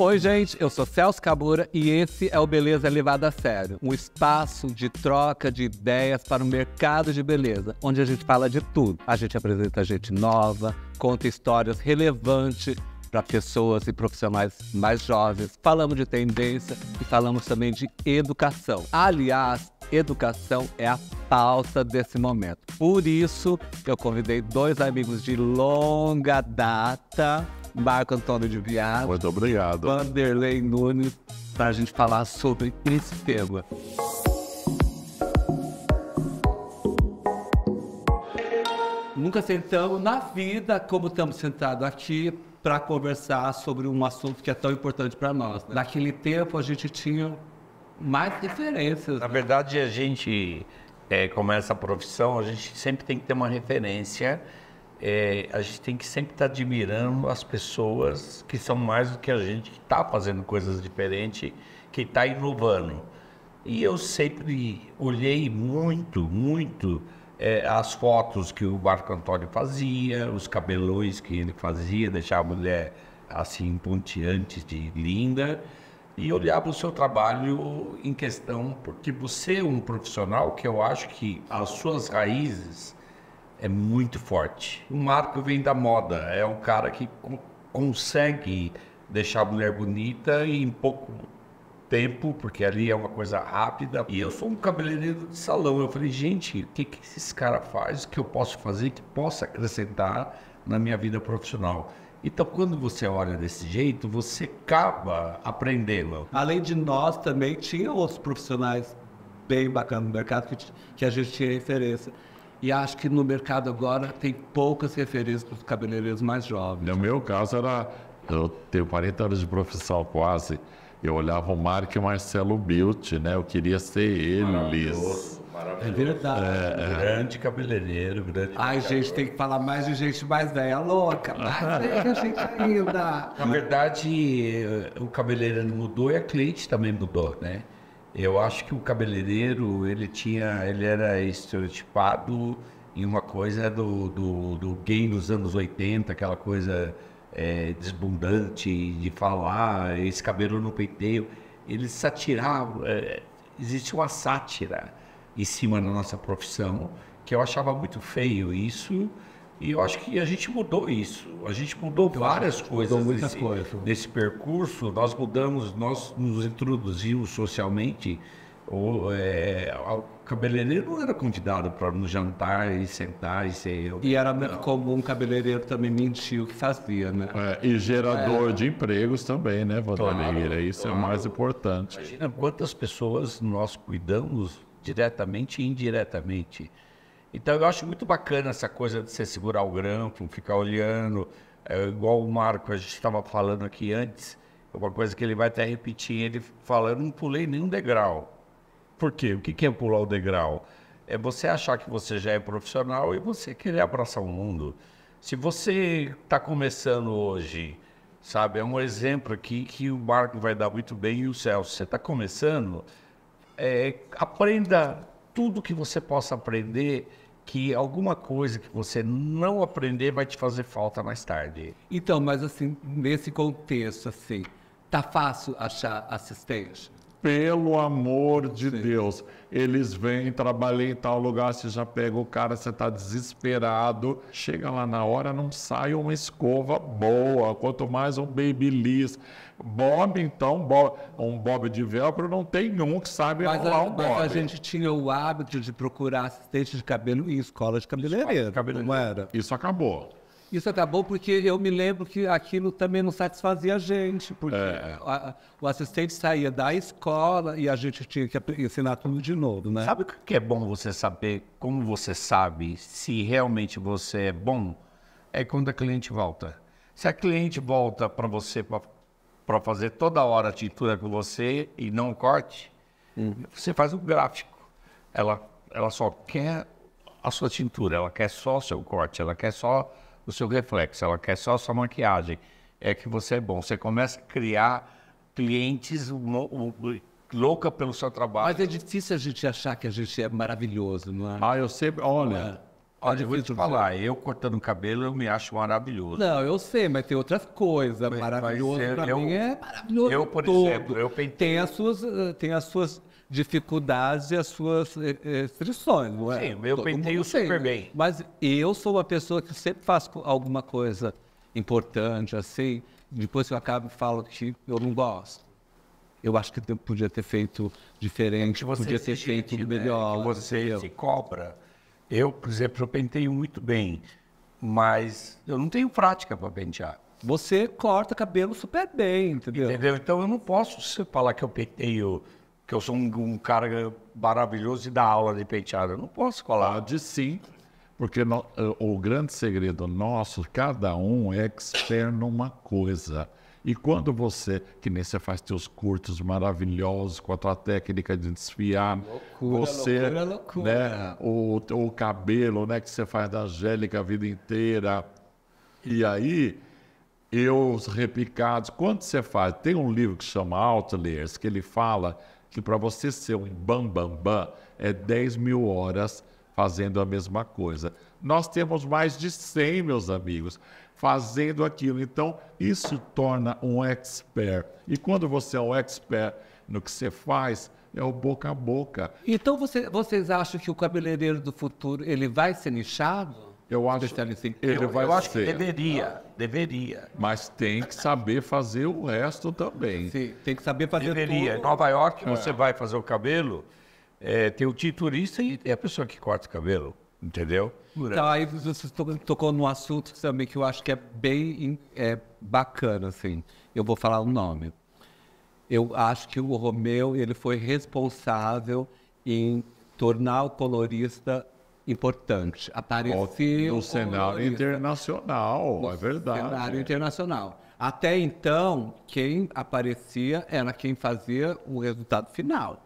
Oi, gente, eu sou Celso Cabura e esse é o Beleza Levada a Sério, um espaço de troca de ideias para o mercado de beleza, onde a gente fala de tudo. A gente apresenta gente nova, conta histórias relevantes para pessoas e profissionais mais jovens. Falamos de tendência e falamos também de educação. Aliás, educação é a pauta desse momento. Por isso, eu convidei dois amigos de longa data Marco Antônio de Viado. Muito obrigado. Vanderlei Nunes, para a gente falar sobre esse tema. Nunca sentamos na vida como estamos sentados aqui para conversar sobre um assunto que é tão importante para nós. Né? Naquele tempo a gente tinha mais diferenças. Né? Na verdade, a gente é, começa é a profissão, a gente sempre tem que ter uma referência é, a gente tem que sempre estar tá admirando as pessoas que são mais do que a gente, que está fazendo coisas diferentes, que está inovando. E eu sempre olhei muito, muito é, as fotos que o Marco Antônio fazia, os cabelões que ele fazia, deixar a mulher assim ponteante de linda e olhava o seu trabalho em questão, porque você é um profissional que eu acho que as suas raízes é muito forte. O Marco vem da moda, é um cara que co consegue deixar a mulher bonita e em pouco tempo, porque ali é uma coisa rápida. E eu sou um cabeleireiro de salão. Eu falei, gente, o que, que esses caras fazem que eu posso fazer que possa acrescentar na minha vida profissional? Então, quando você olha desse jeito, você acaba aprendendo. Além de nós, também tinha outros profissionais bem bacanas no mercado que, que a gente tinha referência. E acho que no mercado agora tem poucas referências para os cabeleireiros mais jovens. No meu caso, era eu tenho 40 anos de profissão quase. Eu olhava o Mark e o Marcelo Bilt, né? Eu queria ser ele, Liz. É verdade. É, é, grande cabeleireiro, grande. Ai, gente, tem que falar mais de gente mais velha, louca. que a gente ainda. Na verdade, o cabeleireiro mudou e a cliente também mudou, né? Eu acho que o cabeleireiro, ele tinha, ele era estereotipado em uma coisa do, do, do gay nos anos 80, aquela coisa é, desbundante de falar, ah, esse cabelo no penteio. Ele satirava, é, existe uma sátira em cima da nossa profissão que eu achava muito feio. Isso e eu acho que a gente mudou isso. A gente mudou então, várias coisas, mudou muitas nesse, coisas nesse percurso. Nós mudamos, nós nos introduzimos socialmente. O, é, o cabeleireiro não era convidado para no jantar e sentar e ser eu. E era não. comum o cabeleireiro também mentir o que fazia, né? É, e gerador é. de empregos também, né, Vanderlei? Claro, isso claro. é, é o mais importante. Imagina quantas pessoas nós cuidamos diretamente e indiretamente. Então eu acho muito bacana essa coisa de você segurar o grampo, ficar olhando, é, igual o Marco, a gente estava falando aqui antes, é uma coisa que ele vai até repetir, ele fala, eu não pulei nenhum degrau. Por quê? O que é pular o degrau? É você achar que você já é profissional e você querer abraçar o mundo. Se você está começando hoje, sabe, é um exemplo aqui que o Marco vai dar muito bem e o Celso, você está começando, é, aprenda tudo que você possa aprender, que alguma coisa que você não aprender vai te fazer falta mais tarde. Então, mas assim, nesse contexto, assim, tá fácil achar assistência? pelo amor de Sim. Deus, eles vêm, trabalhei em tal lugar, você já pega o cara, você está desesperado, chega lá na hora, não sai uma escova boa, quanto mais um babyliss. Bob, então, Bob, um Bob de velcro, não tem um que sabe mas a, um Bob. Mas a gente tinha o hábito de procurar assistente de cabelo em escola de cabeleireiro, cabeleireiro. não era? Isso acabou. Isso acabou porque eu me lembro que aquilo também não satisfazia a gente, porque é. é. a, o assistente saía da escola e a gente tinha que ensinar tudo de novo, né? Sabe o que é bom você saber, como você sabe se realmente você é bom? É quando a cliente volta. Se a cliente volta para você para fazer toda hora a tintura com você e não corte, hum. você faz um gráfico. Ela, ela só quer a sua tintura, ela quer só o seu corte, ela quer só o seu reflexo, ela quer só a sua maquiagem, é que você é bom. Você começa a criar clientes louca pelo seu trabalho. Mas é difícil a gente achar que a gente é maravilhoso, não é? Ah, eu sempre. Olha. É. Olha, é eu vou te falar, eu cortando cabelo eu me acho maravilhoso. Não, eu sei, mas tem outras coisas. Maravilhoso para mim é maravilhoso. Eu, por todo. exemplo, eu penteio, eh, Tem as suas, tem as suas dificuldades e as suas eh, eh, restrições, não é? Sim, eu Todo penteio super né? bem. Mas eu sou uma pessoa que sempre faz alguma coisa importante, assim, depois que eu acabo falo que eu não gosto. Eu acho que eu podia ter feito diferente, é Você podia é ter feito gente, né? melhor. Né? você eu. se cobra. Eu, por exemplo, eu penteio muito bem, mas eu não tenho prática para pentear. Você corta cabelo super bem, entendeu? Entendeu? Então eu não posso falar que eu penteio que eu sou um, um cara maravilhoso e dá aula de penteado. Eu não posso falar. Pode sim, porque no, eh, o grande segredo nosso, cada um é expert uma coisa. E quando você, que nem você faz teus curtos maravilhosos com a tua técnica de desfiar, loucura, você, loucura, loucura. né, o, o cabelo, né, que você faz da Angélica a vida inteira. E aí, eu repicados, quando você faz, tem um livro que chama Outliers, que ele fala que para você ser um bambambam bam, bam, é 10 mil horas fazendo a mesma coisa. Nós temos mais de 100, meus amigos, fazendo aquilo. Então, isso torna um expert. E quando você é um expert no que você faz, é o boca a boca. Então, você, vocês acham que o cabeleireiro do futuro ele vai ser nichado? Eu acho que ele vai eu, eu acho Que deveria. Deveria. Mas tem que saber fazer o resto também. Sim, tem que saber fazer Deveria. Tudo. Em Nova York, é. você vai fazer o cabelo, é, tem o tinturista e é a pessoa que corta o cabelo. Entendeu? Então, aí você tocou num assunto também que eu acho que é bem é, bacana, assim. Eu vou falar o um nome. Eu acho que o Romeu, ele foi responsável em tornar o colorista importante aparecer no cenário internacional, no é verdade. cenário internacional. Até então, quem aparecia era quem fazia o resultado final.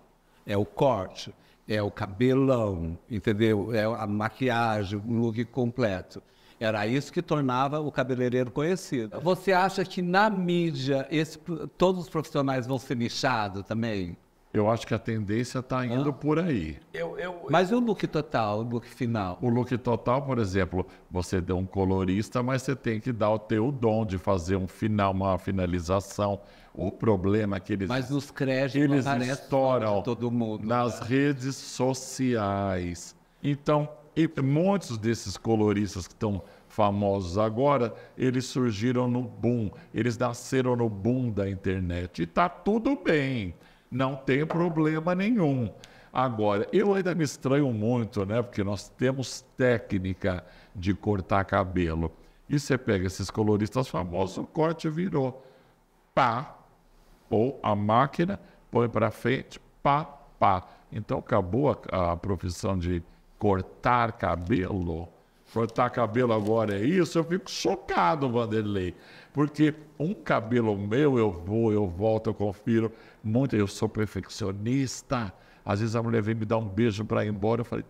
É o corte, é o cabelão, entendeu? É a maquiagem, o look completo. Era isso que tornava o cabeleireiro conhecido. Você acha que na mídia esse, todos os profissionais vão ser nichados também? Eu acho que a tendência está indo ah. por aí. Eu, eu, mas e o look total, o look final? O look total, por exemplo, você deu um colorista, mas você tem que dar o teu dom de fazer um final, uma finalização. O problema é que eles... Mas nos créditos eles estouram todo mundo. Nas né? redes sociais. Então, muitos desses coloristas que estão famosos agora, eles surgiram no boom. Eles nasceram no boom da internet. E está tudo bem não tem problema nenhum. Agora, eu ainda me estranho muito, né? Porque nós temos técnica de cortar cabelo. E você pega esses coloristas famosos, o corte virou. Pá, ou a máquina, põe para frente, pá, pá. Então acabou a, a profissão de cortar cabelo cortar tá, cabelo agora é isso, eu fico chocado, Vanderlei. Porque um cabelo meu, eu vou, eu volto, eu confiro. Muito, eu sou perfeccionista. Às vezes a mulher vem me dar um beijo para ir embora, eu falei.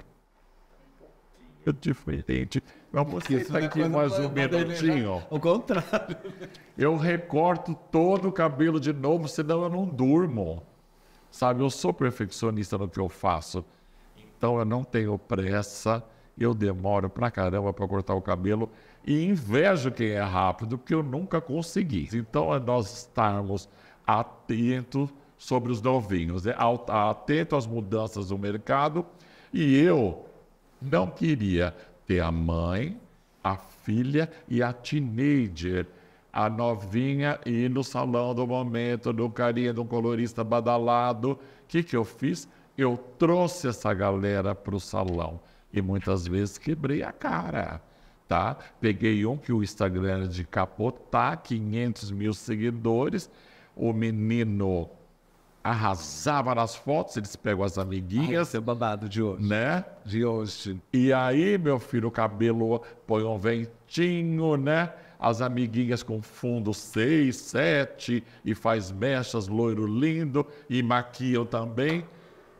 Eu diferente. Mas você está tá aqui mais um né? minutinho. O contrário. Né? Eu recorto todo o cabelo de novo, senão eu não durmo. Sabe, eu sou perfeccionista no que eu faço. Então eu não tenho pressa eu demoro pra caramba para cortar o cabelo e invejo quem é rápido, porque eu nunca consegui. Então, é nós estarmos atentos sobre os novinhos, né? atento às mudanças do mercado. E eu não queria ter a mãe, a filha e a teenager, a novinha e no salão do momento, do carinha, do colorista badalado. O que, que eu fiz? Eu trouxe essa galera para o salão. E muitas vezes quebrei a cara. Tá? Peguei um que o Instagram era de capotar, tá? 500 mil seguidores. O menino arrasava nas fotos, eles pegam as amiguinhas. Ai, seu babado de hoje. Né? De hoje. E aí, meu filho, o cabelo põe um ventinho, né? As amiguinhas com fundo 6, 7 e faz mechas, loiro lindo e maquiam também.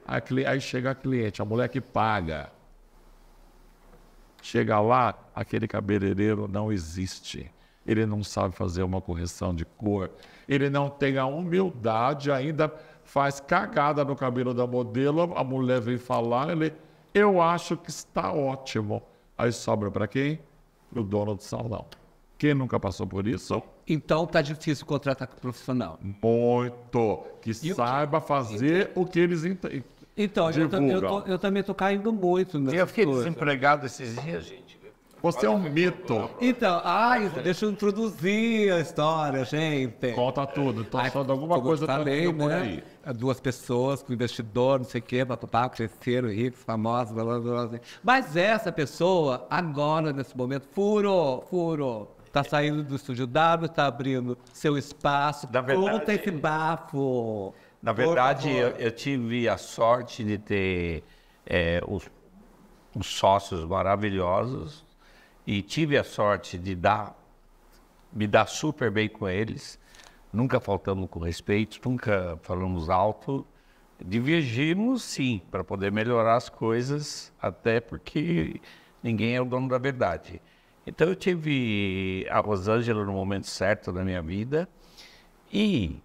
Aí chega a cliente, a mulher que paga. Chega lá, aquele cabeleireiro não existe. Ele não sabe fazer uma correção de cor. Ele não tem a humildade, ainda faz cagada no cabelo da modelo. A mulher vem falar, ele, eu acho que está ótimo. Aí sobra para quem? Para o dono do salão. Quem nunca passou por isso? Então tá difícil contratar com profissional. Muito. Que e saiba fazer o que, o que eles entendem. Então, eu, eu, tô, eu, também tô caindo muito. Eu fiquei coisa. desempregado esses dias, gente. Você é um mito. Então, ai, deixa eu introduzir a história, gente. Conta tudo. Estou falando alguma coisa também, né? Aí. É duas pessoas com investidor, não sei o quê, papapá, cresceram, ricos, famosos, blá, blá, blá, blá. Assim. Mas essa pessoa, agora, nesse momento, furou, furou. Tá saindo do estúdio W, tá abrindo seu espaço. Na verdade, Conta esse bafo. Na verdade, por, por... Eu, eu, tive a sorte de ter é, os, os sócios maravilhosos e tive a sorte de dar me dar super bem com eles. Nunca faltamos com respeito, nunca falamos alto. Divergimos, sim, para poder melhorar as coisas, até porque ninguém é o dono da verdade. Então eu tive a Rosângela no momento certo da minha vida e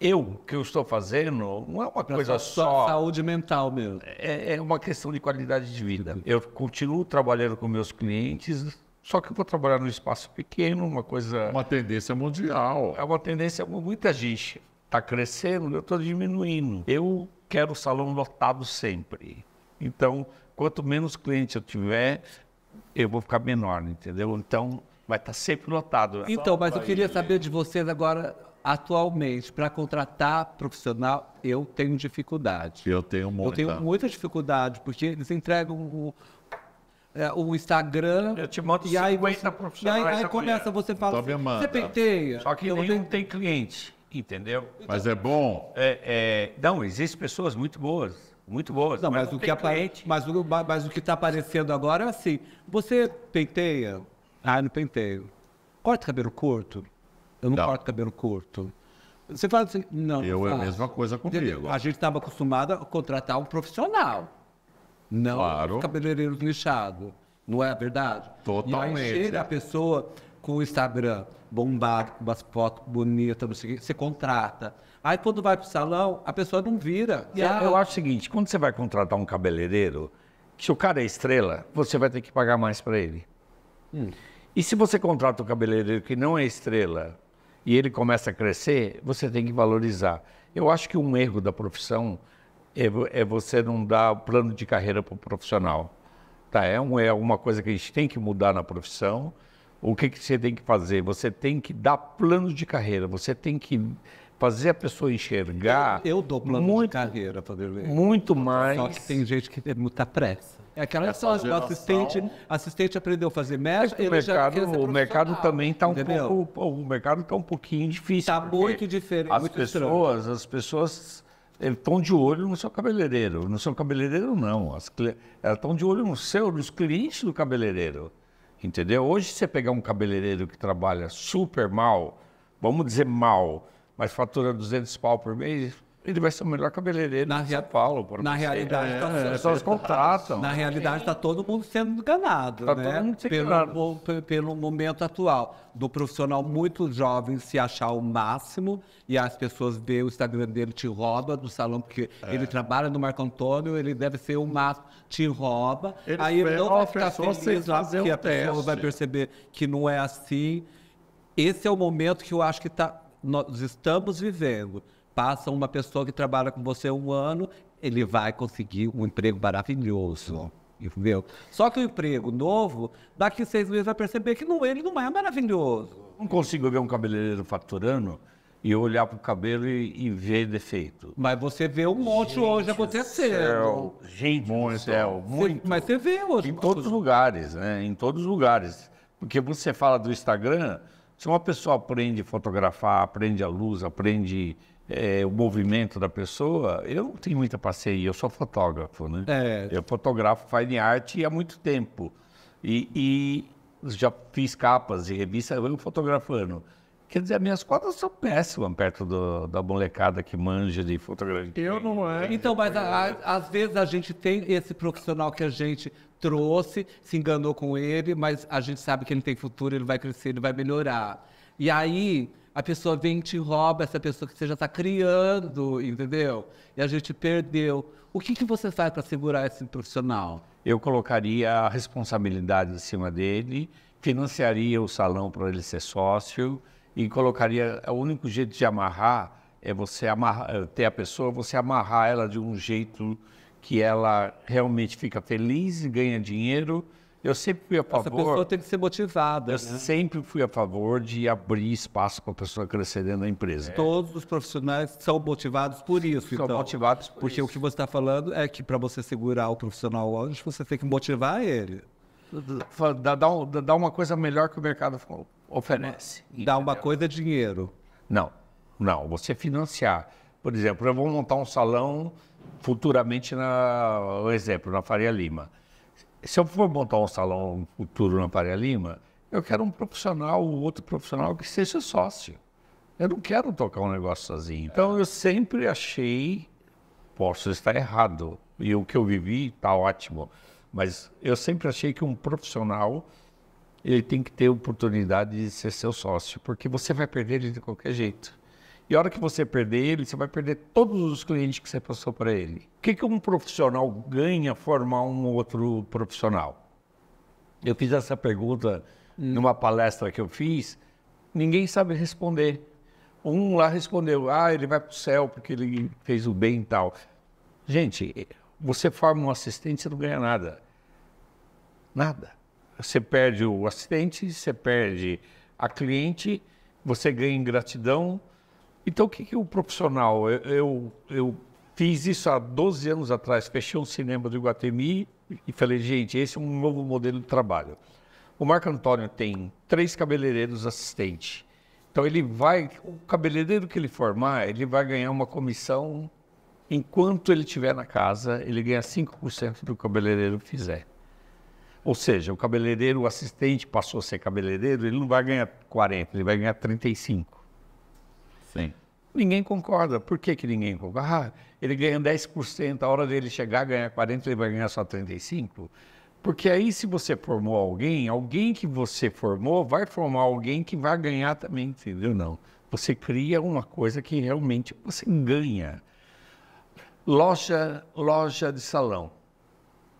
eu que eu estou fazendo não é uma pra coisa só. Saúde mental mesmo. É, é, uma questão de qualidade de vida. Eu continuo trabalhando com meus clientes, só que eu vou trabalhar num espaço pequeno, uma coisa. Uma tendência mundial. É uma tendência. Muita gente está crescendo, eu estou diminuindo. Eu quero o salão lotado sempre. Então, quanto menos clientes eu tiver, eu vou ficar menor, entendeu? Então, vai estar tá sempre lotado. Então, mas eu queria saber de vocês agora Atualmente, para contratar profissional, eu tenho dificuldade. Eu tenho muita. Eu tenho muita dificuldade, porque eles entregam o, é, o Instagram. Eu te mando e aí você, E aí, aí começa, você fala então assim, você penteia. Só que eu nenhum tenho... tem cliente, entendeu? Mas é bom. É, é... Não, existem pessoas muito boas. Muito boas. Não, mas, mas não o que aparente, mas, o, mas o que está aparecendo agora é assim. Você penteia? Ah, não penteio. Corta cabelo curto? Eu não, não. corto cabelo curto. Você fala assim, não. Eu é a mesma coisa comigo. A gente estava acostumado a contratar um profissional. Não claro. cabeleireiro lixado. Não é a verdade? Totalmente. E aí chega a pessoa com o Instagram bombado, com umas fotos bonitas, não sei o que, você contrata. Aí quando vai pro salão, a pessoa não vira. Eu, eu acho o seguinte, quando você vai contratar um cabeleireiro, se o cara é estrela, você vai ter que pagar mais para ele. Hum. E se você contrata um cabeleireiro que não é estrela, e ele começa a crescer, você tem que valorizar. Eu acho que um erro da profissão é, é você não dar plano de carreira para o profissional. Tá? É, um, é uma coisa que a gente tem que mudar na profissão. O que, que você tem que fazer? Você tem que dar plano de carreira, você tem que fazer a pessoa enxergar. Eu, eu dou plano muito, de carreira, Vanderlei. Muito mais. Só que tem gente que tem muita pressa. É aquela história, o assistente, assistente aprendeu a fazer é média, ele mercado, já O mercado também está um entendeu? pouco. O mercado está um pouquinho difícil. Está muito diferente. As pessoas, as pessoas estão eh, de olho no seu cabeleireiro. No seu cabeleireiro, não. As, elas estão de olho no seu, nos clientes do cabeleireiro. Entendeu? Hoje, você pegar um cabeleireiro que trabalha super mal, vamos dizer mal, mas fatura 200 pau por mês, ele vai ser o melhor cabeleireiro na de São Paulo. Por na realidade, é, tá, as pessoas contratam. Na realidade, está todo mundo sendo enganado, Está né? Todo mundo sendo pelo, enganado. Pelo, pelo momento atual. Do profissional muito jovem se achar o máximo e as pessoas veem o Instagram dele, te rouba do salão, porque é. ele trabalha no Marco Antônio, ele deve ser o máximo, te rouba. Ele aí ele não vai ficar feliz, lá, porque um a teste. pessoa vai perceber que não é assim. Esse é o momento que eu acho que está nós estamos vivendo. Passa uma pessoa que trabalha com você um ano, ele vai conseguir um emprego maravilhoso. Entendeu? Só que o emprego novo, daqui seis meses vai perceber que não, ele não é maravilhoso. Não consigo ver um cabeleireiro faturando e olhar para o cabelo e, e, ver defeito. Mas você vê um monte gente hoje acontecendo. Céu, gente muito, céu, é, muito. Cê, mas você vê hoje. Em todos os lugares, né? Em todos os lugares. Porque você fala do Instagram, se uma pessoa aprende a fotografar, aprende a luz, aprende é, o movimento da pessoa, eu não tenho muita paciência, eu sou fotógrafo, né? É. Eu fotografo fine art há muito tempo. E, e já fiz capas de revista, eu fotografando. Quer dizer, minhas cotas são péssimas perto do, da molecada que manja de fotografia. Eu não é. Então, mas a, a, às vezes a gente tem esse profissional que a gente trouxe, se enganou com ele, mas a gente sabe que ele tem futuro, ele vai crescer, ele vai melhorar. E aí a pessoa vem e te rouba essa pessoa que você já está criando, entendeu? E a gente perdeu. O que, que você faz para segurar esse profissional? Eu colocaria a responsabilidade em cima dele, financiaria o salão para ele ser sócio e colocaria. É o único jeito de amarrar é você amarrar, é, ter a pessoa, você amarrar ela de um jeito que ela realmente fica feliz e ganha dinheiro. Eu sempre fui a favor. Essa pessoa tem que ser motivada. Eu né? sempre fui a favor de abrir espaço para a pessoa crescer dentro da empresa. É. Todos os profissionais são motivados por isso. São então. motivados por Porque isso. o que você está falando é que para você segurar o profissional hoje, você tem que motivar ele. Dá, dá, dá uma coisa melhor que o mercado falou oferece. Dá uma coisa é dinheiro. Não, não, você financiar. Por exemplo, eu vou montar um salão futuramente na, um exemplo, na Faria Lima. Se eu for montar um salão futuro na Faria Lima, eu quero um profissional, outro profissional que seja sócio. Eu não quero tocar um negócio sozinho. Então eu sempre achei, posso estar errado, e o que eu vivi está ótimo, mas eu sempre achei que um profissional ele tem que ter oportunidade de ser seu sócio, porque você vai perder ele de qualquer jeito. E a hora que você perder ele, você vai perder todos os clientes que você passou para ele. O que, que um profissional ganha formar um outro profissional? Eu fiz essa pergunta hum. numa palestra que eu fiz, ninguém sabe responder. Um lá respondeu, ah, ele vai para o céu porque ele fez o bem e tal. Gente, você forma um assistente, você não ganha nada. Nada. Você perde o assistente, você perde a cliente, você ganha ingratidão. Então, o que, que o profissional. Eu, eu, eu, fiz isso há 12 anos atrás, fechei um cinema do Iguatemi e falei, gente, esse é um novo modelo de trabalho. O Marco Antônio tem três cabeleireiros assistentes. Então, ele vai. O cabeleireiro que ele formar, ele vai ganhar uma comissão enquanto ele estiver na casa, ele ganha 5% do cabeleireiro que fizer. Ou seja, o cabeleireiro, o assistente passou a ser cabeleireiro, ele não vai ganhar 40, ele vai ganhar 35. Sim. Ninguém concorda. Por que, que ninguém concorda? Ah, ele ganha 10%, a hora dele chegar a ganhar 40, ele vai ganhar só 35%. Porque aí, se você formou alguém, alguém que você formou vai formar alguém que vai ganhar também, entendeu? Não. Você cria uma coisa que realmente você ganha. Loja, loja de salão,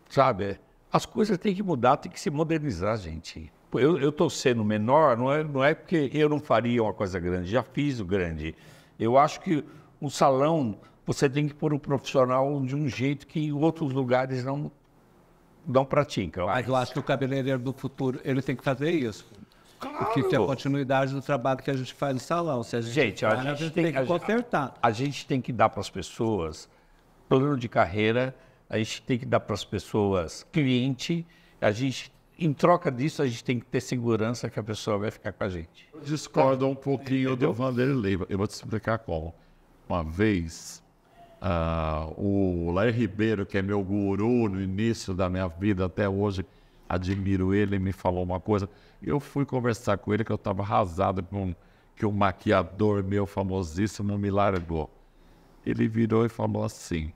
sabe? As coisas têm que mudar, têm que se modernizar, gente. Eu estou sendo menor, não é, não é porque eu não faria uma coisa grande, já fiz o grande. Eu acho que um salão, você tem que pôr o um profissional de um jeito que em outros lugares não, não praticam. Mas ah, eu acho que o cabeleireiro do futuro, ele tem que fazer isso. Claro. Porque tem a continuidade do trabalho que a gente faz no salão. Se a gente, gente, para, a gente, a gente tem, tem, que consertar. A, a gente tem que dar para as pessoas plano de carreira a gente tem que dar para as pessoas cliente, a gente em troca disso, a gente tem que ter segurança que a pessoa vai ficar com a gente. Eu discordo um pouquinho Entendeu? do Vanderlei. Eu vou te explicar como. Uma vez, uh, o Lair Ribeiro, que é meu guru no início da minha vida até hoje, admiro ele, me falou uma coisa. Eu fui conversar com ele que eu estava arrasado com que um maquiador meu famosíssimo me largou. Ele virou e falou assim: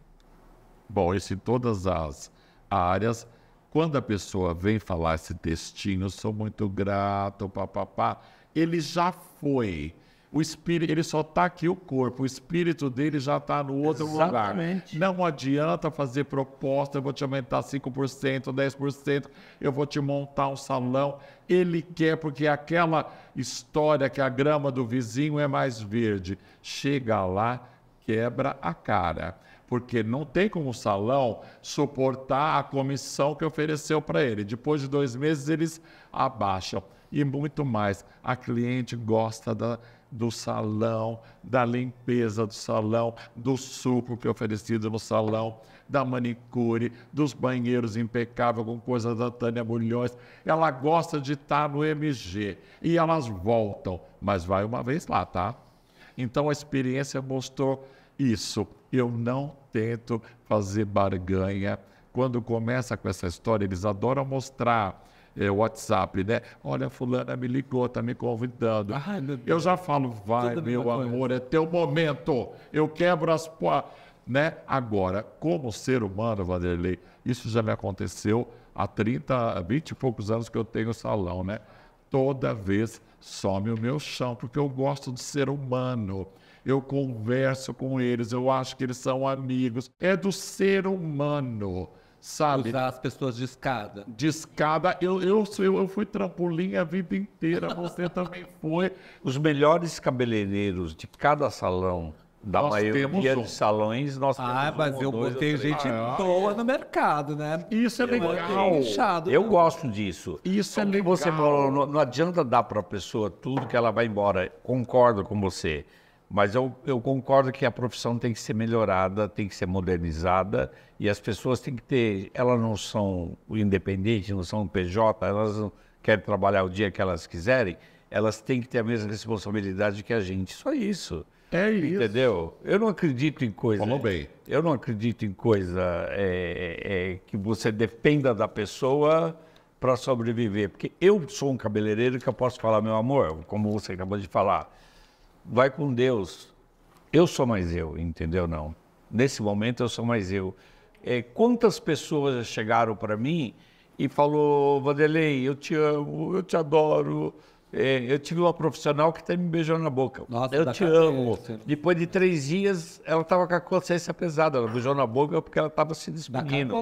Bom, isso em todas as áreas. Quando a pessoa vem falar esse textinho, sou muito grato, papapá, ele já foi. O espírito, ele só está aqui o corpo, o espírito dele já está no outro Exatamente. lugar. Não adianta fazer proposta, eu vou te aumentar 5%, 10%, eu vou te montar um salão. Ele quer, porque aquela história que a grama do vizinho é mais verde. Chega lá, quebra a cara porque não tem como o salão suportar a comissão que ofereceu para ele. Depois de dois meses, eles abaixam. E muito mais, a cliente gosta da, do salão, da limpeza do salão, do suco que é oferecido no salão, da manicure, dos banheiros impecáveis, com coisa da Tânia Bulhões. Ela gosta de estar tá no MG e elas voltam, mas vai uma vez lá, tá? Então a experiência mostrou isso. Eu não tento fazer barganha. Quando começa com essa história, eles adoram mostrar é, WhatsApp, né? Olha, fulana me ligou, tá me convidando. Ai, eu já falo, vai, Tudo meu amor, coisa. é teu momento. Eu quebro as... Né? Agora, como ser humano, Vanderlei, isso já me aconteceu há 30, 20 e poucos anos que eu tenho salão, né? Toda vez some o meu chão, porque eu gosto de ser humano eu converso com eles, eu acho que eles são amigos. É do ser humano, sabe? Usar as pessoas de escada. De escada. Eu, eu, eu, eu fui trampolim a vida inteira, você também foi. Os melhores cabeleireiros de cada salão da nós maioria um. de salões, nós ah, mas um, eu dois, botei gente ah, é? boa é. no mercado, né? Isso é eu legal. Inchado, eu não. gosto disso. Isso então, é legal. Você falou, não, não adianta dar para a pessoa tudo que ela vai embora. Concordo com você. Mas eu, eu concordo que a profissão tem que ser melhorada, tem que ser modernizada e as pessoas têm que ter. Elas não são independentes, não são PJ, elas não querem trabalhar o dia que elas quiserem, elas têm que ter a mesma responsabilidade que a gente. Só isso. É isso. Entendeu? Eu não acredito em coisa. Falou bem. Eu não acredito em coisa é, é, é que você dependa da pessoa para sobreviver. Porque eu sou um cabeleireiro que eu posso falar, meu amor, como você acabou de falar vai com Deus. Eu sou mais eu, entendeu? Não. Nesse momento eu sou mais eu. É, quantas pessoas chegaram para mim e falou, Vanderlei, eu te amo, eu te adoro. É, eu tive uma profissional que até tá me beijou na boca. Nossa, eu te amo. Né? Depois de três dias, ela estava com a consciência pesada. Ela beijou na boca porque ela estava se despedindo.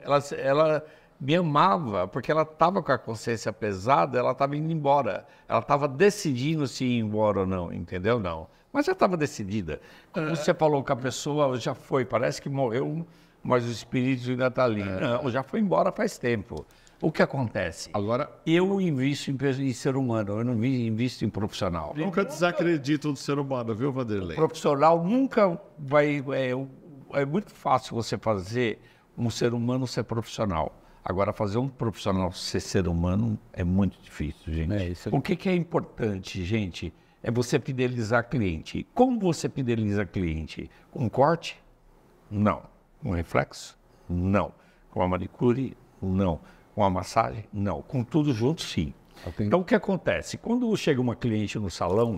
Ela, ela me amava, porque ela estava com a consciência pesada, ela estava indo embora. Ela estava decidindo se ir embora ou não, entendeu? Não. Mas já estava decidida. Quando é. você falou que a pessoa já foi, parece que morreu, mas o espírito ainda está ali. É. Não, já foi embora faz tempo. O que acontece? Agora, eu invisto em, em, ser humano, eu não invisto em profissional. Nunca desacredito do ser humano, viu, Vanderlei? profissional nunca vai. É, é, é muito fácil você fazer um ser humano ser profissional. Agora, fazer um profissional ser ser humano é muito difícil, gente. É, isso... É o que, que é importante, gente, é você fidelizar cliente. Como você fideliza cliente? Com corte? Não. Com reflexo? Não. Com a manicure? Não. Com a massagem? Não. Com tudo junto, sim. Tenho... Então, o que acontece? Quando chega uma cliente no salão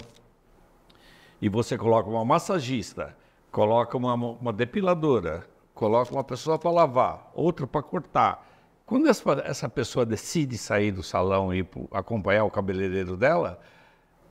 e você coloca uma massagista, coloca uma, uma depiladora, coloca uma pessoa para lavar, outra para cortar, quando essa pessoa decide sair do salão e acompanhar o cabeleireiro dela,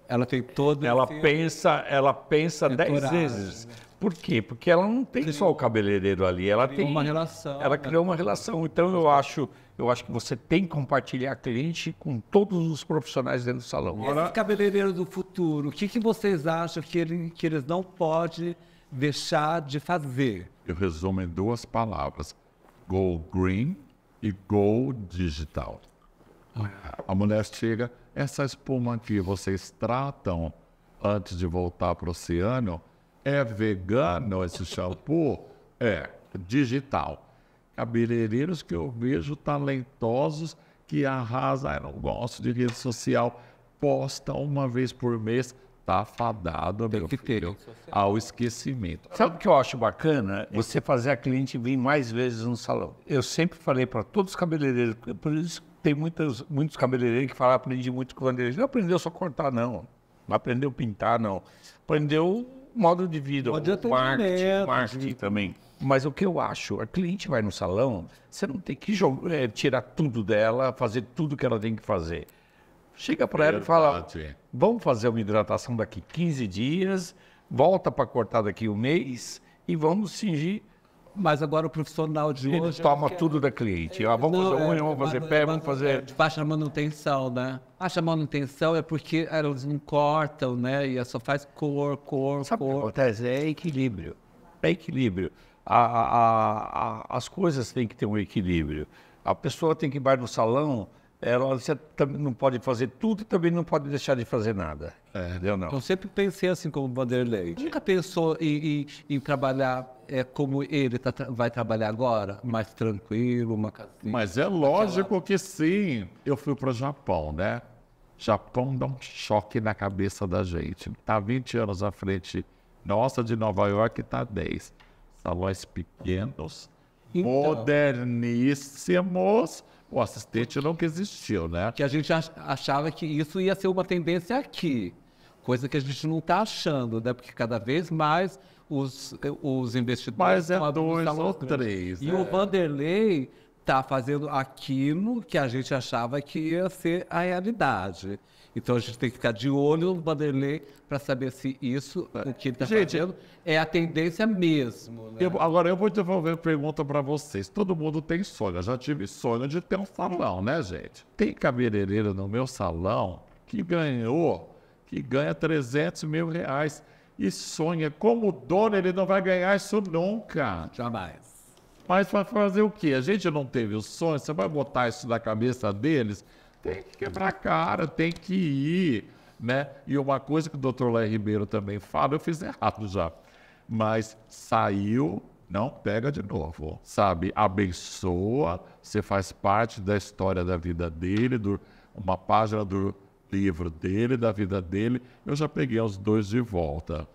ela tem todo ela pensa ela pensa dez vezes né? por quê porque ela não tem só o cabeleireiro ali ela tem uma relação ela né? criou uma relação então eu acho eu acho que você tem que compartilhar cliente com todos os profissionais dentro do salão Esse cabeleireiro do futuro o que, que vocês acham que, ele, que eles não podem deixar de fazer eu resumo em duas palavras go green e Go Digital. A mulher chega, essa espuma que vocês tratam antes de voltar para o oceano é vegano esse shampoo? É, digital. Cabeleireiros que eu vejo talentosos que arrasam, eu não gosto de rede social, posta uma vez por mês está fadado, meu que filho, ao esquecimento. Sabe o que eu acho bacana? É você fazer a cliente vir mais vezes no salão. Eu sempre falei para todos os cabeleireiros, por isso tem muitas, muitos cabeleireiros que falam, aprendi muito com o Vanderlei. Não aprendeu só cortar, não. Não aprendeu pintar, não. Aprendeu modo de vida, marketing, marketing, marketing também. Mas o que eu acho, a cliente vai no salão, você não tem que jogar, é, eh, tirar tudo dela, fazer tudo que ela tem que fazer. Chega para é ela e fala: é. vamos fazer uma hidratação daqui 15 dias, volta para cortar daqui um mês e vamos cingir. Mas agora o profissional de Ele hoje. toma tudo da cliente. É, ah, vamos não, fazer unha, vamos fazer pé, vamos fazer. Baixa manutenção, né? Baixa manutenção é porque elas não cortam, né? E só faz cor, cor, Sabe cor. O que acontece? É equilíbrio. É equilíbrio. A, a, a, as coisas têm que ter um equilíbrio. A pessoa tem que ir no salão ela, você não pode fazer tudo e também não pode deixar de fazer nada. É. Entendeu? Não. Eu sempre pensei assim como Vanderlei. Nunca pensou em, em, em trabalhar é, como ele tá, vai trabalhar agora? Mais tranquilo, uma casinha. Mas é lógico que sim. Eu fui para o Japão, né? Japão dá um choque na cabeça da gente. Tá 20 anos à frente. Nossa, de Nova York tá 10. Salões pequenos, então... moderníssimos o assistente nunca existiu, né? Que a gente achava que isso ia ser uma tendência aqui, coisa que a gente não está achando, né? Porque cada vez mais os, os investidores Mas é dois ou três. E é. o Vanderlei está fazendo aquilo que a gente achava que ia ser a realidade. Então a gente tem que ficar de olho no Vanderlei para saber se isso, o que ele está fazendo, é a tendência mesmo. Né? Eu, agora eu vou devolver a pergunta para vocês. Todo mundo tem sonho. Eu já tive sonho de ter um salão, né, gente? Tem cabeleireiro no meu salão que ganhou, que ganha 300 mil reais e sonha. Como dono, ele não vai ganhar isso nunca. Jamais. Mas vai fazer o quê? A gente não teve o sonho, você vai botar isso na cabeça deles? tem que quebrar a cara, tem que ir. Né? E uma coisa que o doutor Léo Ribeiro também fala, eu fiz errado já, mas saiu, não pega de novo, sabe? Abençoa, você faz parte da história da vida dele, do, uma página do livro dele, da vida dele. Eu já peguei os dois de volta.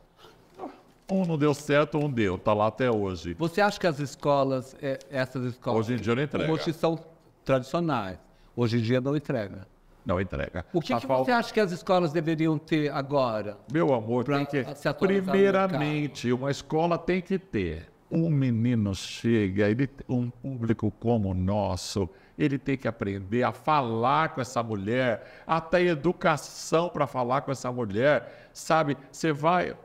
Um não deu certo, um deu, está lá até hoje. Você acha que as escolas, é, essas escolas, hoje em dia não entrega. são tradicionais, Hoje em dia não entrega. Não entrega. O que, tá que fal... você acha que as escolas deveriam ter agora? Meu amor, tem que... primeiramente, uma escola tem que ter. Um menino chega, ele, um público como o nosso, ele tem que aprender a falar com essa mulher, até educação para falar com essa mulher, sabe? Você vai,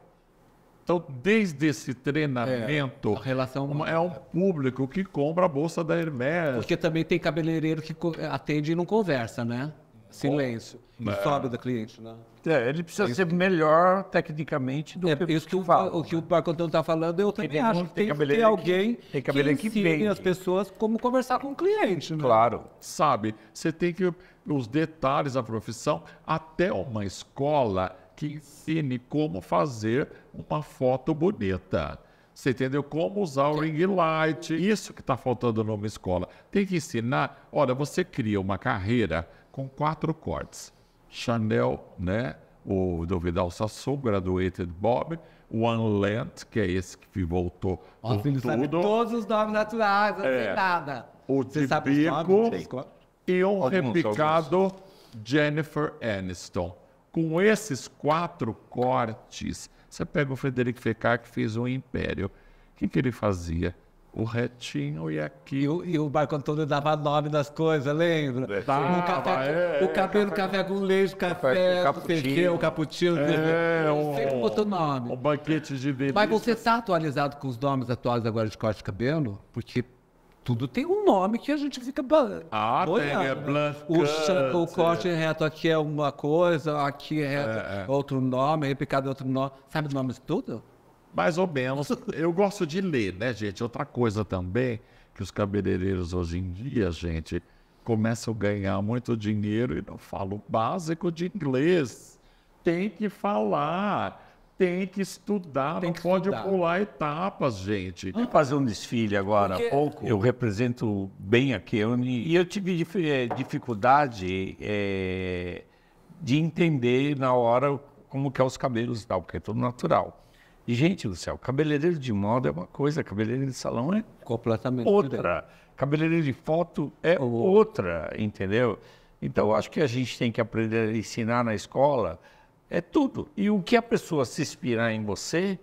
então, desde esse treinamento, é, relação... uma, é, é um público que compra a bolsa da Hermès. Porque também tem cabeleireiro que atende e não conversa, né? Silêncio. Oh, sobe da cliente, né? É, ele precisa é ser que... melhor tecnicamente do é, que isso que o, fala, o que né? o Barcotão está falando, eu também tem, acho que tem, que ter alguém que, tem que, que ensine as pessoas como conversar com o cliente. Né? Claro. Sabe, você tem que... Os detalhes da profissão, até uma escola que ensine como fazer uma foto bonita. Você entendeu? Como usar o ring light. Isso que está faltando numa escola. Tem que ensinar. Olha, você cria uma carreira com quatro cortes. Chanel, né? O do Vidal Sassoon, Graduated Bob, One Lent, que é esse que voltou Ó, com filho, tudo. sabe todos os nomes naturais, não é, nada. O Tibico e um repicado Jennifer Aniston com esses quatro cortes, você pega o Frederico Fecar, que fez um império. O que, que ele fazia? o retinho e aqui. E o, e o Marco Antônio dava nome das coisas, lembra? o, é. ah, café, é, o cabelo, café com leite, café, café o cappuccino. É, o, nome. O banquete de bebida. Mas você está atualizado com os nomes atuais agora de corte de cabelo? Porque tudo tem um nome que a gente fica ah, boiando, tem, é né? o, o corte é reto aqui é uma coisa, aqui é, é, é. outro nome, repicado é outro nome. Sabe o nome de tudo? Mais ou menos. Eu gosto de ler, né, gente? Outra coisa também, que os cabeleireiros hoje em dia, gente, começam a ganhar muito dinheiro e não falam o básico de inglês. Tem que falar tem que estudar, tem que não pode estudar. pular etapas, gente. Vamos fazer um desfile agora, Porque... pouco. Eu represento bem a Keone e eu tive eh, dificuldade é, de entender na hora como que é os cabelos tal, porque é tudo natural. E, gente do céu, cabeleireiro de moda é uma coisa, cabeleireiro de salão é completamente outra. Cabeleireiro de foto é outra, entendeu? Então, acho que a gente tem que aprender a ensinar na escola é tudo. E o que a pessoa se inspirar em você,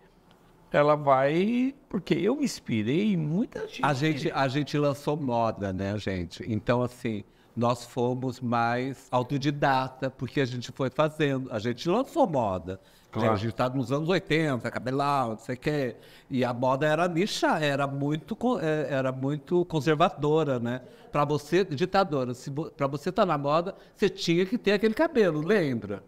ela vai. Porque eu me inspirei em muita gente. A gente, a gente lançou moda, né, gente? Então, assim, nós fomos mais autodidata, porque a gente foi fazendo. A gente lançou moda. Né? Claro. A gente está nos anos 80, cabelão, não sei o quê. E a moda era nicha, era muito, é, era muito conservadora, né? Para você, ditadora, para você estar tá na moda, você tinha que ter aquele cabelo, lembra?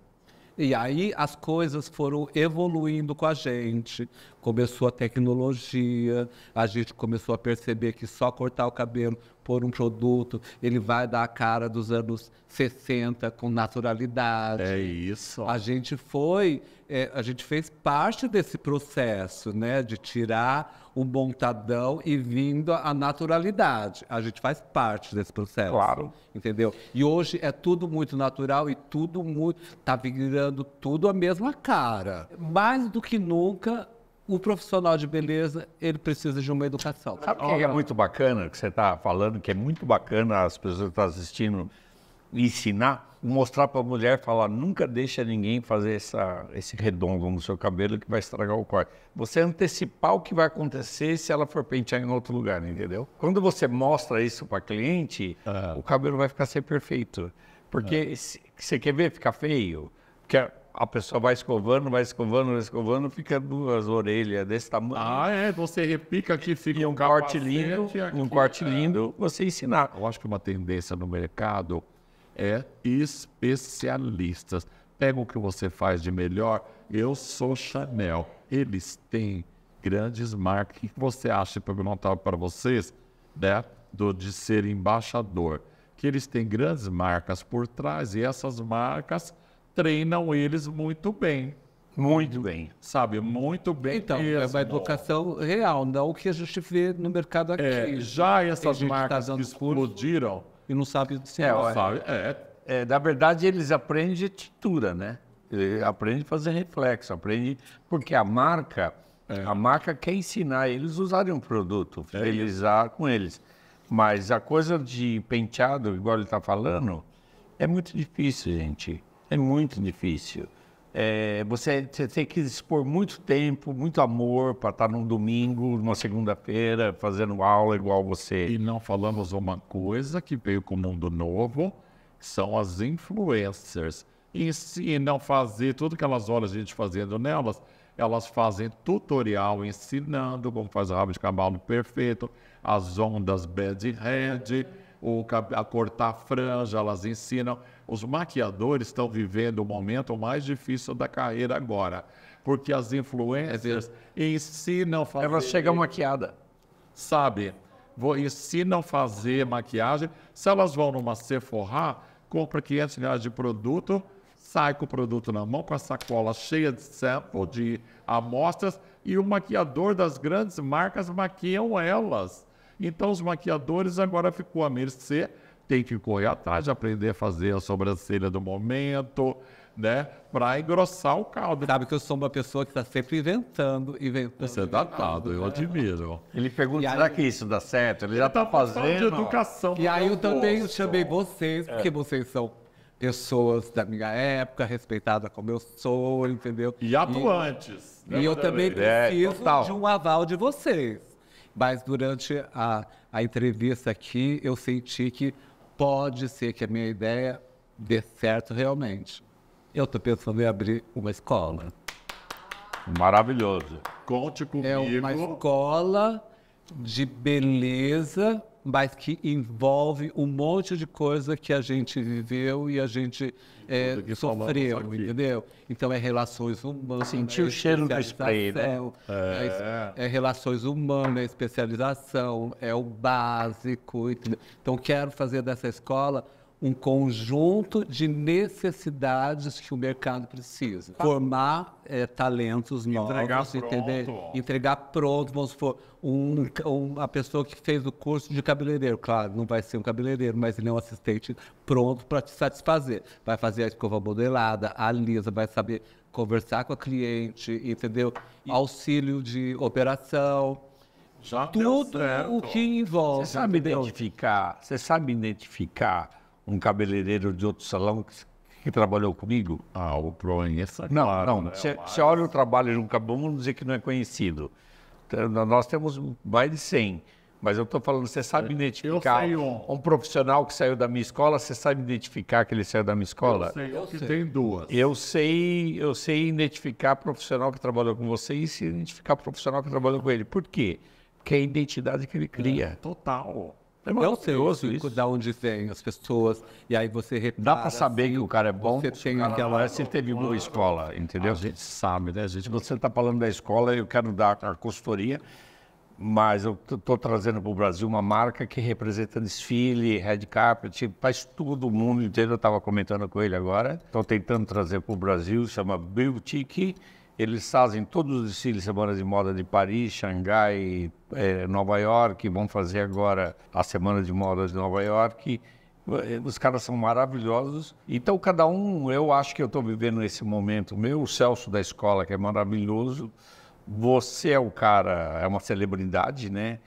E aí as coisas foram evoluindo com a gente. Começou a tecnologia, a gente começou a perceber que só cortar o cabelo por um produto, ele vai dar a cara dos anos 60 com naturalidade. É isso. A gente foi, é, a gente fez parte desse processo, né, de tirar o montadão e vindo a naturalidade. A gente faz parte desse processo. Claro. Entendeu? E hoje é tudo muito natural e tudo muito tá virando tudo a mesma cara. Mais do que nunca o profissional de beleza, ele precisa de uma educação. Sabe o que é muito bacana que você está falando, que é muito bacana as pessoas que tá estão assistindo ensinar, mostrar para a mulher, falar, nunca deixa ninguém fazer essa, esse redondo no seu cabelo que vai estragar o corte. Você antecipar o que vai acontecer se ela for pentear em outro lugar, entendeu? Quando você mostra isso para cliente, uhum. o cabelo vai ficar sempre perfeito. Porque uhum. se, você quer ver ficar feio? Porque a pessoa vai escovando, vai escovando, vai escovando, fica duas orelhas desse tamanho. Ah, é, você repica aqui, fica e um, corte lindo, aqui, um corte lindo, é. você ensinar. Eu acho que uma tendência no mercado é especialistas. Pega o que você faz de melhor. Eu sou Chanel. Eles têm grandes marcas. O que você acha, para perguntar para vocês, né, do, de ser embaixador? Que eles têm grandes marcas por trás e essas marcas treinam eles muito bem. Muito bem. Sabe, muito bem. Então, mesmo. é uma educação real, não o que a gente vê no mercado aqui. É, já essas tá marcas tá explodiram. E não sabe se é, é sabe. É. é. Na verdade, eles aprendem tintura, né? aprende a fazer reflexo, aprende. Porque a marca, é. a marca quer ensinar eles a usarem um produto, é fidelizar é. com eles. Mas a coisa de penteado, igual ele está falando, é muito difícil, gente. É muito difícil. É, você, você, tem que expor muito tempo, muito amor para estar tá num domingo, numa segunda-feira, fazendo aula igual você. E não falamos uma coisa que veio com o mundo novo, são as influencers. E se não fazer tudo que elas olham a gente fazendo nelas, elas fazem tutorial ensinando como faz rabo de cavalo perfeito, as ondas bad head, o, a cortar a franja, elas ensinam. Os maquiadores estão vivendo o momento mais difícil da carreira agora, porque as influências é ensinam a fazer. Elas chegam maquiada. Sabe? Ensinam a fazer maquiagem. Se elas vão numa Sephora, compra 500 reais de produto, sai com o produto na mão, com a sacola cheia de sample, de amostras, e o maquiador das grandes marcas maquiam elas. Então, os maquiadores agora ficou à mercê tem que correr atrás, aprender a fazer a sobrancelha do momento, né? Para engrossar o caldo. Sabe que eu sou uma pessoa que está sempre inventando, inventando. Você é tá datado, eu admiro. Ele pergunta, aí, será que isso dá certo? Ele já está tá fazendo. De educação. E aí eu também chamei vocês, porque é. vocês são pessoas da minha época, respeitada como eu sou, entendeu? E atuantes. E, né, e eu também é, preciso é, de um aval de vocês. Mas durante a, a entrevista aqui, eu senti que pode ser que a minha ideia dê certo realmente. Eu estou pensando em abrir uma escola. Maravilhoso. Conte comigo. É uma escola de beleza mas que envolve um monte de coisa que a gente viveu e a gente é, sofreu, entendeu? Então é relações humanas. Sentir o cheiro do spray, né? É. É, é relações humanas, é especialização, é o básico. Entendeu? Então quero fazer dessa escola um conjunto de necessidades que o mercado precisa. Formar é, talentos entregar novos, pronto. entender, entregar pronto, vamos supor, um, uma pessoa que fez o curso de cabeleireiro, claro, não vai ser um cabeleireiro, mas ele é um assistente pronto para te satisfazer. Vai fazer a escova modelada, a lisa, vai saber conversar com a cliente, entendeu? E... Auxílio de operação. Já tudo o que envolve. Você sabe identificar, você sabe identificar um cabeleireiro de outro salão que, que trabalhou comigo. Ah, o conheço. É não, claro, não. Né? É você olha o trabalho de um cabelo, vamos dizer que não é conhecido. Nós temos mais de 100. Mas eu estou falando, você sabe é, identificar um... um... profissional que saiu da minha escola, você sabe identificar que ele saiu da minha escola? Eu sei, eu que sei. tem duas. Eu sei, eu sei identificar profissional que trabalhou com você e se identificar profissional que trabalhou com ele. Por quê? Porque é a identidade que ele cria. É, total. É maravilhoso é isso. Da onde vem as pessoas, e aí você repara, Dá para saber assim, que o cara é bom, você tem aquela... se teve boa escola, entendeu? A gente sabe, né? A gente... Você está falando da escola, eu quero dar a consultoria, mas eu estou trazendo para o Brasil uma marca que representa desfile, red carpet, faz tudo o mundo inteiro. Eu estava comentando com ele agora. Estou tentando trazer para o Brasil, chama Beautique. Eles fazem todos os desfiles Semanas de Moda de Paris, Xangai, é, Nova York, vão fazer agora a Semana de Moda de Nova York. Eh, os caras são maravilhosos. Então, cada um, eu acho que eu estou vivendo esse momento meu, o Celso da escola, que é maravilhoso. Você é o cara, é uma celebridade, né?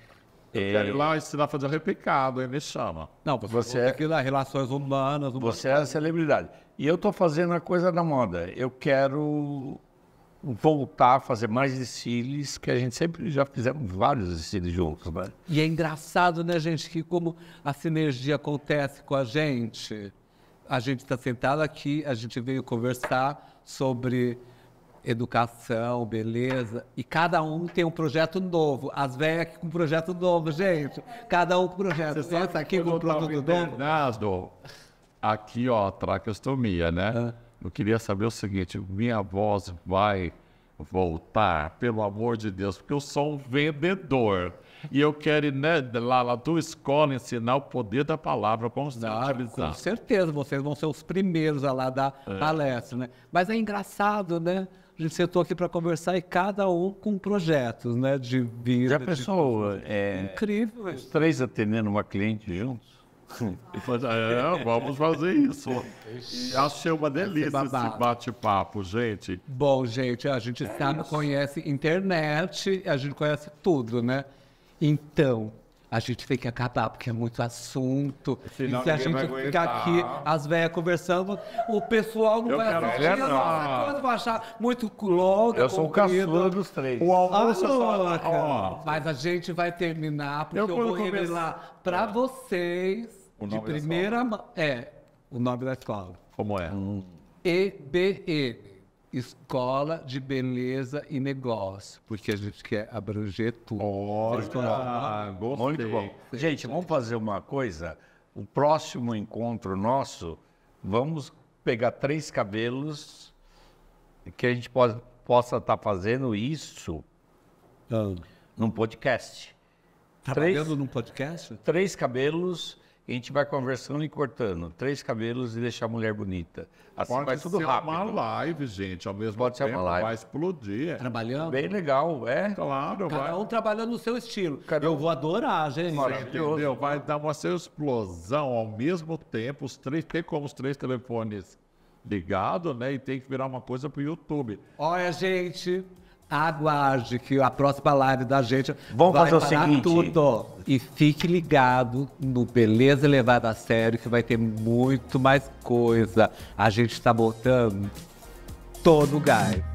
Eu é... quero ir lá ensinar a fazer replicado, aí me chama. Não, você, você é aqui nas né? relações humanas. Você é a celebridade. E eu estou fazendo a coisa da moda. Eu quero voltar a fazer mais desfiles, que a gente sempre já fizemos vários desfiles juntos, né? E é engraçado, né, gente, que como a sinergia acontece com a gente. A gente está sentado aqui, a gente veio conversar sobre educação, beleza, e cada um tem um projeto novo. As velhas com um projeto novo, gente. Cada um com projeto. Você Essa aqui com um projeto novo. Bernardo, aqui, ó, traqueostomia, né? Ah. Eu queria saber o seguinte: minha voz vai voltar, pelo amor de Deus, porque eu sou um vendedor. E eu quero, né, lá na tua escola, ensinar o poder da palavra os Ah, com certeza, vocês vão ser os primeiros a lá dar é. palestra, né? Mas é engraçado, né? A gente sentou aqui para conversar e cada um com projetos, né? De vida. Já pensou? De... É, Incrível. Os três atendendo uma cliente juntos? é, vamos fazer isso. achei uma delícia esse bate-papo, gente. Bom, gente, a gente é sabe, conhece internet, a gente conhece tudo, né? Então, a gente tem que acabar, porque é muito assunto. e se a gente ficar aqui, as velhas conversando, o pessoal não eu vai assistir essa quando vai achar muito longo Eu sou comprido. o caçula dos três. O almoço ah, é Mas a gente vai terminar, porque eu, eu vou revelar para é. vocês de primeira é o nome da escola. Como é? Hum. EBE, Escola de Beleza e Negócio, porque a gente quer abranger tudo. Ótimo. muito bom. Gente, vamos fazer uma coisa. O próximo encontro nosso, vamos pegar três cabelos que a gente pode, possa estar tá fazendo isso ah. num podcast. Trabalhando tá três, num podcast? Três cabelos a gente vai conversando e cortando três cabelos e deixar a mulher bonita. Assim Pode vai tudo ser rápido. uma live, gente, ao mesmo Pode tempo ser uma live. vai explodir. Trabalhando? Bem legal, é. Claro, Cada vai. um trabalhando no seu estilo. Cada Eu vou adorar, gente. Você entendeu? Vai dar uma explosão ao mesmo tempo, os três, tem como os três telefones ligados, né? E tem que virar uma coisa pro YouTube. Olha, gente, Aguarde que a próxima live da gente Vamos vai fazer o seguinte. tudo. E fique ligado no Beleza Levada a Sério, que vai ter muito mais coisa. A gente está botando todo o gás.